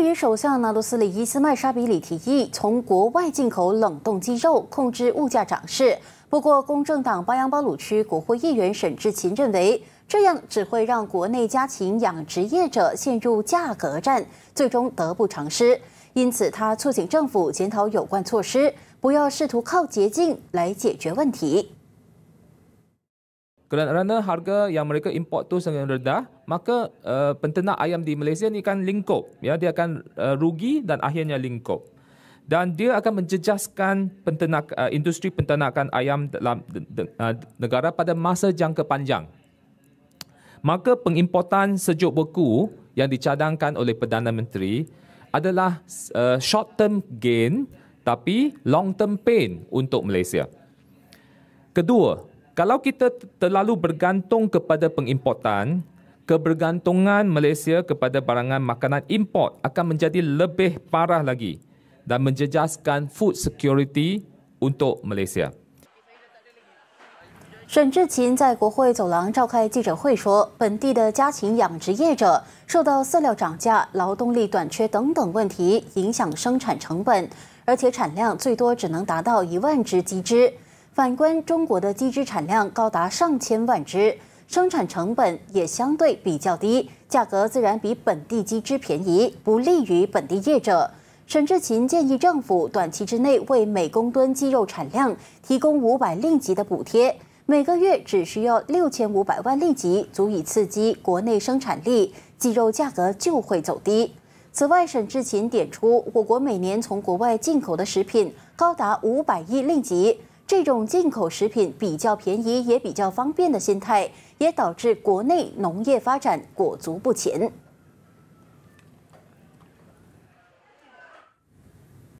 对于首相纳罗斯里伊斯麦沙比里提议从国外进口冷冻鸡肉控制物价涨势，不过公正党巴扬巴鲁区国会议员沈志勤认为，这样只会让国内家禽养殖业者陷入价格战，最终得不偿失。因此，他促请政府检讨有关措施，不要试图靠捷径来解决问题。kerana harga yang mereka import tu sangat rendah maka uh, eh, penternak ayam di Malaysia ni kan lingkup ya dia akan uh, rugi dan akhirnya lingkup dan dia akan menjejaskan penternak uh, eh, industri penternakan ayam dalam de, de, de, uh, negara pada masa jangka panjang maka pengimportan sejuk beku yang dicadangkan oleh Perdana Menteri adalah uh, short term gain tapi long term pain untuk Malaysia kedua 沈志勤在国会走廊召开记者会说，本地的家禽养殖业者受到饲料涨价、劳动力短缺等等问题影响生产成本，而且产量最多只能达到一万只鸡只。反观中国的鸡只产量高达上千万只，生产成本也相对比较低，价格自然比本地鸡只便宜，不利于本地业者。沈志勤建议政府短期之内为每公吨鸡肉产量提供五百令吉的补贴，每个月只需要六千五百万令吉，足以刺激国内生产力，鸡肉价格就会走低。此外，沈志勤点出，我国每年从国外进口的食品高达五百亿令吉。这种进口食品比较便宜，也比较方便的心态，也导致国内农业发展裹足不前。